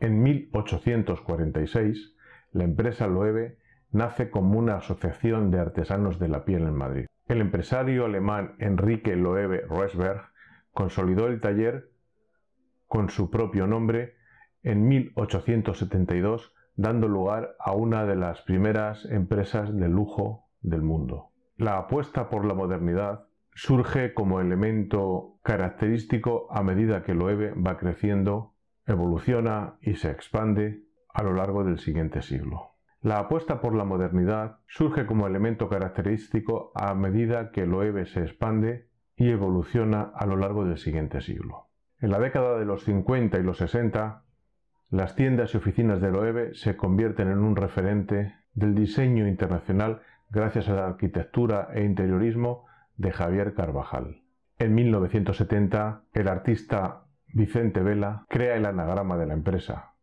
En 1846, la empresa Loewe nace como una asociación de artesanos de la piel en Madrid. El empresario alemán Enrique Loewe Roesberg consolidó el taller con su propio nombre en 1872, dando lugar a una de las primeras empresas de lujo del mundo. La apuesta por la modernidad surge como elemento característico a medida que Loewe va creciendo evoluciona y se expande a lo largo del siguiente siglo. La apuesta por la modernidad surge como elemento característico a medida que el se expande y evoluciona a lo largo del siguiente siglo. En la década de los 50 y los 60, las tiendas y oficinas de Loewe se convierten en un referente del diseño internacional gracias a la arquitectura e interiorismo de Javier Carvajal. En 1970, el artista Vicente Vela crea el anagrama de la empresa,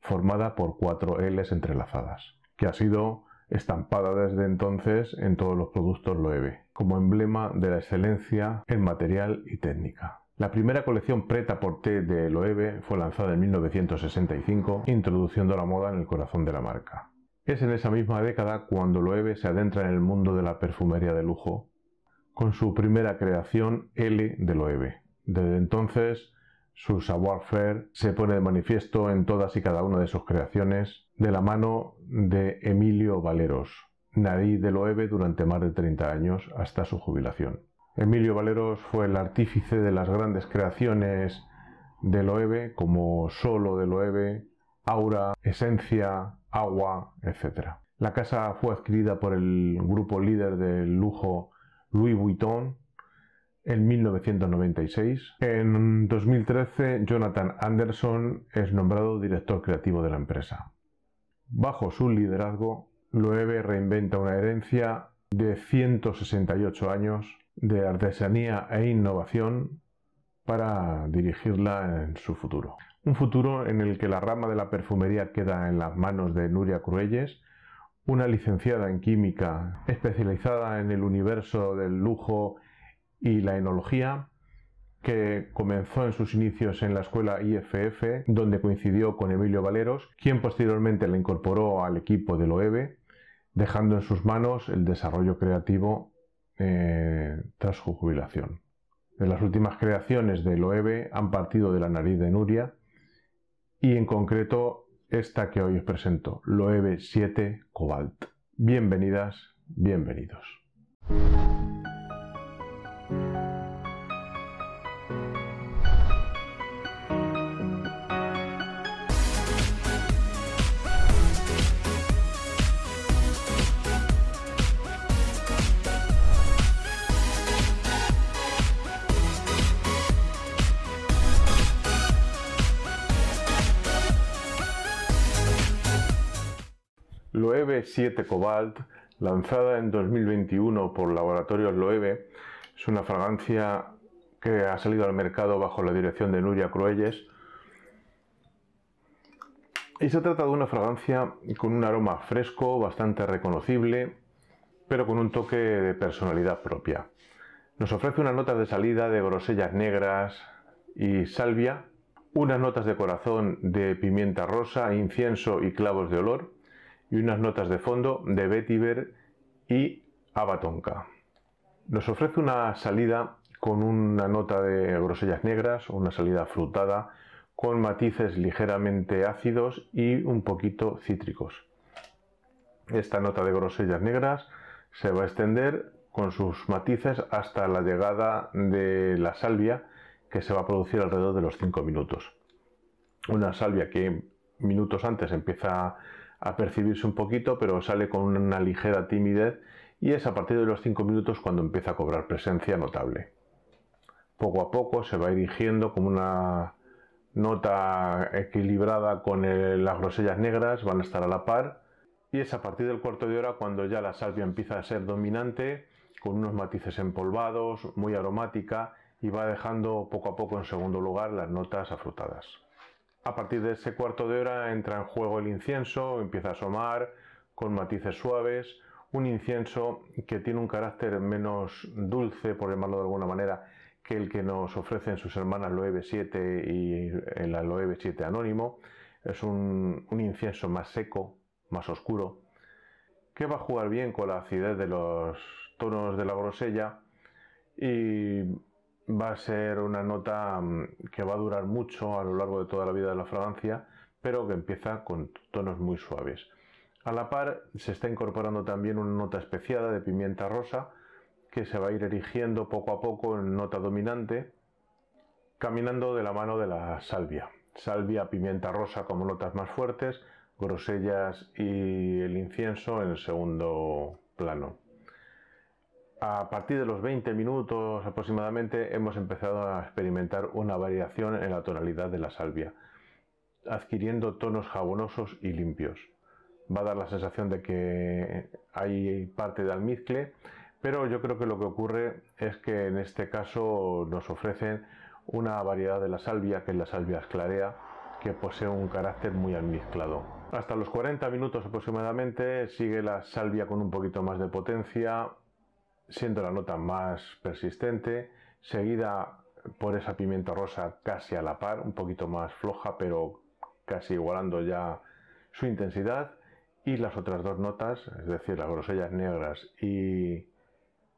formada por cuatro Ls entrelazadas, que ha sido estampada desde entonces en todos los productos Loewe, como emblema de la excelencia en material y técnica. La primera colección preta por t de Loewe fue lanzada en 1965, introduciendo la moda en el corazón de la marca. Es en esa misma década cuando Loewe se adentra en el mundo de la perfumería de lujo, con su primera creación L de Loewe. Desde entonces, su savoir-faire se pone de manifiesto en todas y cada una de sus creaciones, de la mano de Emilio Valeros, nariz de Loewe durante más de 30 años hasta su jubilación. Emilio Valeros fue el artífice de las grandes creaciones de Loewe, como Solo de Loewe, Aura, Esencia, Agua, etc. La casa fue adquirida por el grupo líder del lujo Louis Vuitton en 1996. En 2013, Jonathan Anderson es nombrado director creativo de la empresa. Bajo su liderazgo, Loewe reinventa una herencia de 168 años de artesanía e innovación para dirigirla en su futuro. Un futuro en el que la rama de la perfumería queda en las manos de Nuria Cruelles, una licenciada en química especializada en el universo del lujo y la enología, que comenzó en sus inicios en la escuela IFF, donde coincidió con Emilio Valeros, quien posteriormente la incorporó al equipo de Loewe, dejando en sus manos el desarrollo creativo eh, tras su jubilación. en las últimas creaciones de Loewe han partido de la nariz de Nuria y en concreto esta que hoy os presento, Loewe 7 Cobalt. Bienvenidas, bienvenidos. 7 Cobalt, lanzada en 2021 por Laboratorios Loewe, es una fragancia que ha salido al mercado bajo la dirección de Nuria Cruelles. Y se trata de una fragancia con un aroma fresco, bastante reconocible, pero con un toque de personalidad propia. Nos ofrece unas notas de salida de grosellas negras y salvia, unas notas de corazón de pimienta rosa, incienso y clavos de olor, y unas notas de fondo de vetiver y Abatonka. Nos ofrece una salida con una nota de grosellas negras, una salida frutada, con matices ligeramente ácidos y un poquito cítricos. Esta nota de grosellas negras se va a extender con sus matices hasta la llegada de la salvia que se va a producir alrededor de los 5 minutos. Una salvia que minutos antes empieza a a percibirse un poquito, pero sale con una ligera timidez y es a partir de los 5 minutos cuando empieza a cobrar presencia notable. Poco a poco se va dirigiendo como una nota equilibrada con las grosellas negras, van a estar a la par y es a partir del cuarto de hora cuando ya la salvia empieza a ser dominante con unos matices empolvados, muy aromática y va dejando poco a poco en segundo lugar las notas afrutadas. A partir de ese cuarto de hora entra en juego el incienso, empieza a asomar con matices suaves, un incienso que tiene un carácter menos dulce, por llamarlo de alguna manera, que el que nos ofrecen sus hermanas Loewe 7 y el eh, Loewe 7 anónimo. Es un, incienso más seco, más oscuro, que va a jugar bien con la acidez de los tonos de la grosella y va a ser una nota mm, que va a durar mucho a lo largo de toda la vida de la fragancia, pero que empieza con tonos muy suaves. A la par se está incorporando también una nota especiada de pimienta rosa que se va a ir erigiendo poco a poco en nota dominante, caminando de la mano de la salvia. Salvia, pimienta rosa como notas más fuertes, grosellas y el incienso en el segundo plano. A partir de los 20 minutos aproximadamente hemos empezado a experimentar una variación en la tonalidad de la salvia, adquiriendo tonos jabonosos y limpios. Va a dar la sensación de que hay parte de almizcle, pero yo creo que lo que ocurre es que en este caso nos ofrecen una variedad de la salvia, que es la salvia esclarea, que posee un carácter muy almizclado. Hasta los 40 minutos aproximadamente sigue la salvia con un poquito más de potencia, siendo la nota más persistente, seguida por esa pimienta rosa casi a la par, un poquito más floja, pero casi igualando ya su intensidad, y las otras dos notas, es decir, las grosellas negras y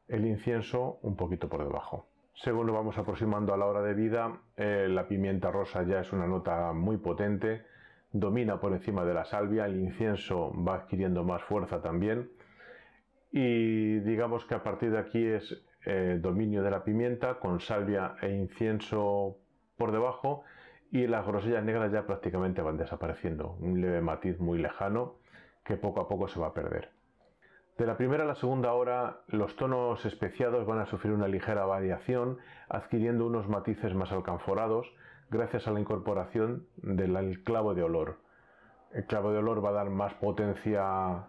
el incienso, un poquito por debajo. Según lo vamos aproximando a la hora de vida, eh, la pimienta rosa ya es una nota muy potente, domina por encima de la salvia, el incienso va adquiriendo más fuerza también, y digamos que a partir de aquí es eh, dominio de la pimienta con salvia e incienso por debajo y las grosellas negras ya prácticamente van desapareciendo, un leve matiz muy lejano que poco a poco se va a perder. De la primera a la segunda hora los tonos especiados van a sufrir una ligera variación adquiriendo unos matices más alcanforados gracias a la incorporación del clavo de olor. El clavo de olor va a dar más potencia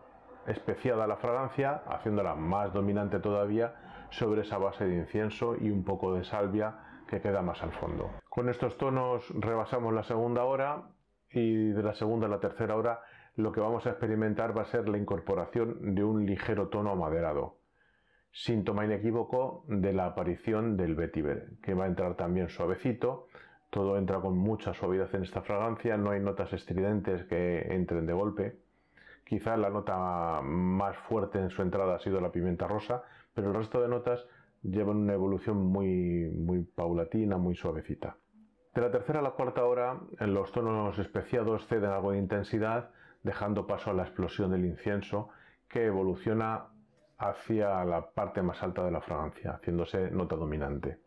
especiada la fragancia, haciéndola más dominante todavía sobre esa base de incienso y un poco de salvia que queda más al fondo. Con estos tonos rebasamos la segunda hora y de la segunda a la tercera hora lo que vamos a experimentar va a ser la incorporación de un ligero tono amaderado, síntoma inequívoco de la aparición del vetiver, que va a entrar también suavecito, todo entra con mucha suavidad en esta fragancia, no hay notas estridentes que entren de golpe. Quizá la nota más fuerte en su entrada ha sido la pimienta rosa, pero el resto de notas llevan una evolución muy, paulatina, muy suavecita. De la tercera a la cuarta hora, los tonos especiados ceden algo de intensidad, dejando paso a la explosión del incienso, que evoluciona hacia la parte más alta de la fragancia, haciéndose nota dominante.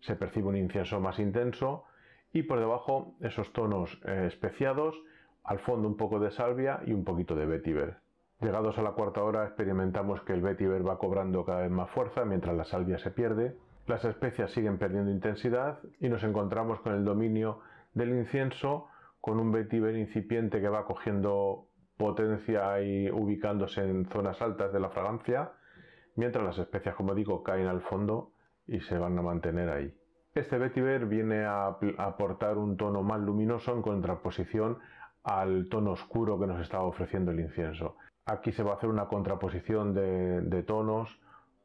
Se percibe un incienso más intenso y por debajo esos tonos eh, especiados al fondo un poco de salvia y un poquito de vetiver. Llegados a la cuarta hora experimentamos que el vetiver va cobrando cada vez más fuerza mientras la salvia se pierde, las especias siguen perdiendo intensidad y nos encontramos con el dominio del incienso con un vetiver incipiente que va cogiendo potencia y ubicándose en zonas altas de la fragancia, mientras las especias, como digo, caen al fondo y se van a mantener ahí. Este vetiver viene a aportar un tono más luminoso en contraposición al tono oscuro que nos estaba ofreciendo el incienso. Aquí se va a hacer una contraposición de, tonos,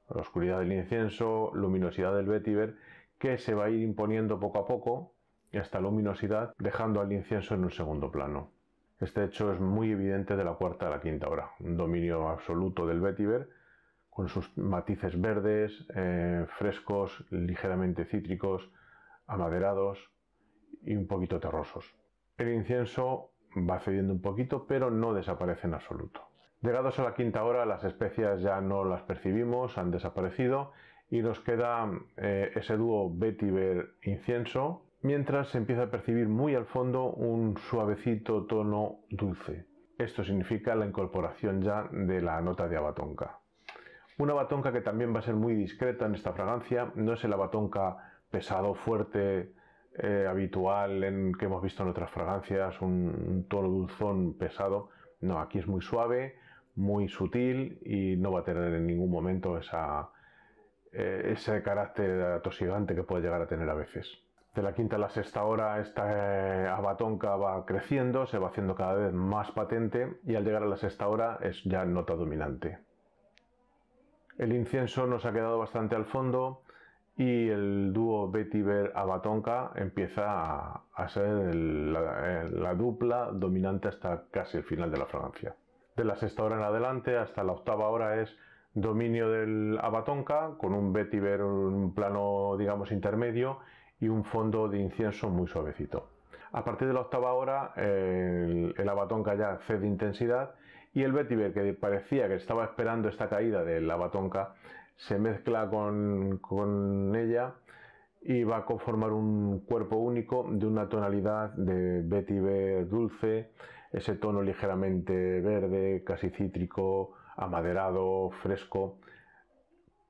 la oscuridad del incienso, luminosidad del vetiver, que se va a ir imponiendo poco a poco esta luminosidad, dejando al incienso en un segundo plano. Este hecho es muy evidente de la cuarta a la quinta hora, un dominio absoluto del vetiver, con sus matices verdes, eh, frescos, ligeramente cítricos, amaderados y un poquito terrosos. El incienso va cediendo un poquito, pero no desaparece en absoluto. Llegados a la quinta hora, las especias ya no las percibimos, han desaparecido y nos queda eh, ese dúo vetiver incienso, mientras se empieza a percibir muy al fondo un suavecito tono dulce. Esto significa la incorporación ya de la nota de abatonca. Una abatonca que también va a ser muy discreta en esta fragancia, no es el abatonca pesado, fuerte, eh, habitual en, que hemos visto en otras fragancias, un, toro dulzón pesado. No, aquí es muy suave, muy sutil y no va a tener en ningún momento esa, eh, ese carácter atosigante que puede llegar a tener a veces. De la quinta a la sexta hora esta eh, abatonca va creciendo, se va haciendo cada vez más patente y al llegar a la sexta hora es ya nota dominante. El incienso nos ha quedado bastante al fondo, y el dúo vetiver Abatonka empieza a, ser eh, la, dupla dominante hasta casi el final de la fragancia. De la sexta hora en adelante hasta la octava hora es dominio del Abatonka con un vetiver en un plano digamos intermedio y un fondo de incienso muy suavecito. A partir de la octava hora el, el Abatonka ya cede intensidad y el Vetiver que parecía que estaba esperando esta caída del Abatonka se mezcla con, ella y va a conformar un cuerpo único de una tonalidad de vetiver dulce, ese tono ligeramente verde, casi cítrico, amaderado, fresco,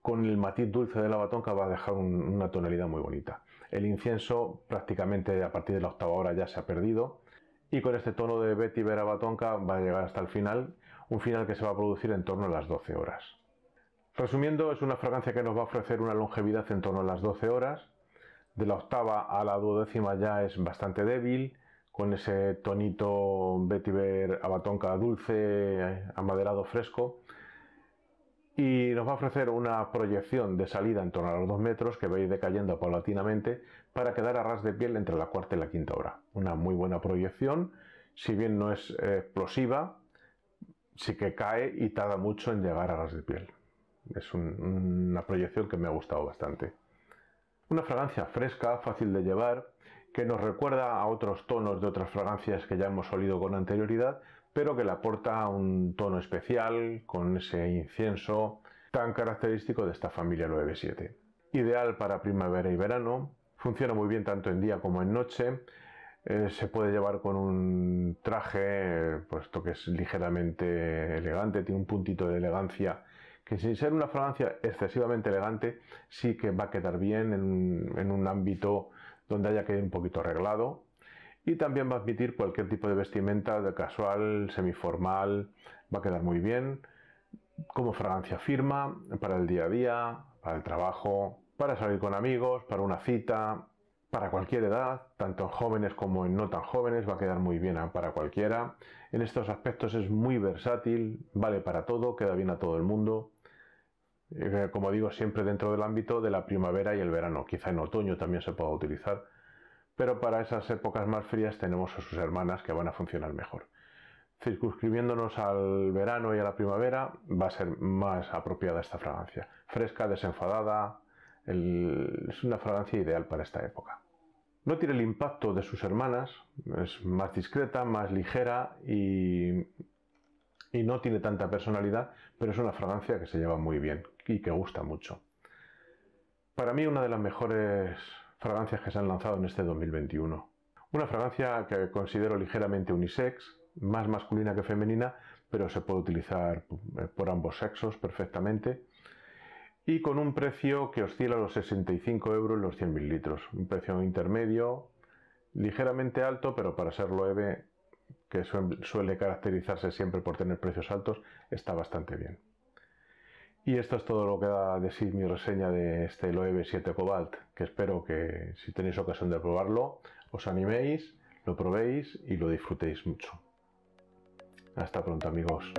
con el matiz dulce de la batonca va a dejar una tonalidad muy bonita. El incienso prácticamente a partir de la octava hora ya se ha perdido y con este tono de vetiver a batonca va a llegar hasta el final, un final que se va a producir en torno a las 12 horas. Resumiendo, es una fragancia que nos va a ofrecer una longevidad en torno a las 12 horas. De la octava a la duodécima ya es bastante débil, con ese tonito vetiver abatonca dulce, eh, amaderado fresco. Y nos va a ofrecer una proyección de salida en torno a los 2 metros que va a ir decayendo paulatinamente para quedar a ras de piel entre la cuarta y la quinta hora. Una muy buena proyección, si bien no es eh, explosiva, sí que cae y tarda mucho en llegar a ras de piel. Es una proyección que me ha gustado bastante. Una fragancia fresca, fácil de llevar, que nos recuerda a otros tonos de otras fragancias que ya hemos olido con anterioridad, pero que le aporta un tono especial con ese incienso tan característico de esta familia 97. Ideal para primavera y verano, funciona muy bien tanto en día como en noche, eh, se puede llevar con un traje, puesto que es ligeramente elegante, tiene un puntito de elegancia que sin ser una fragancia excesivamente elegante, sí que va a quedar bien en, un ámbito donde haya que ir un poquito arreglado, y también va a admitir cualquier tipo de vestimenta, de casual, semiformal, va a quedar muy bien como fragancia firma para el día a día, para el trabajo, para salir con amigos, para una cita, para cualquier edad, tanto en jóvenes como en no tan jóvenes, va a quedar muy bien para cualquiera. En estos aspectos es muy versátil, vale para todo, queda bien a todo el mundo. Eh, como digo, siempre dentro del ámbito de la primavera y el verano. Quizá en otoño también se pueda utilizar, pero para esas épocas más frías tenemos a sus hermanas que van a funcionar mejor. Circunscribiéndonos al verano y a la primavera, va a ser más apropiada esta fragancia. Fresca, desenfadada, es una fragancia ideal para esta época. No tiene el impacto de sus hermanas, es más discreta, más ligera y, no tiene tanta personalidad, pero es una fragancia que se lleva muy bien, y que gusta mucho. Para mí una de las mejores fragancias que se han lanzado en este 2021. Una fragancia que considero ligeramente unisex, más masculina que femenina, pero se puede utilizar eh, por ambos sexos perfectamente y con un precio que oscila a los 65 euros los 100 mililitros. Un precio intermedio, ligeramente alto, pero para ser loeve, que suele caracterizarse siempre por tener precios altos, está bastante bien. Y esto es todo lo que da de sí mi reseña de este Loeb 7 Cobalt, que espero que si tenéis ocasión de probarlo, os animéis, lo probéis y lo disfrutéis mucho. Hasta pronto amigos.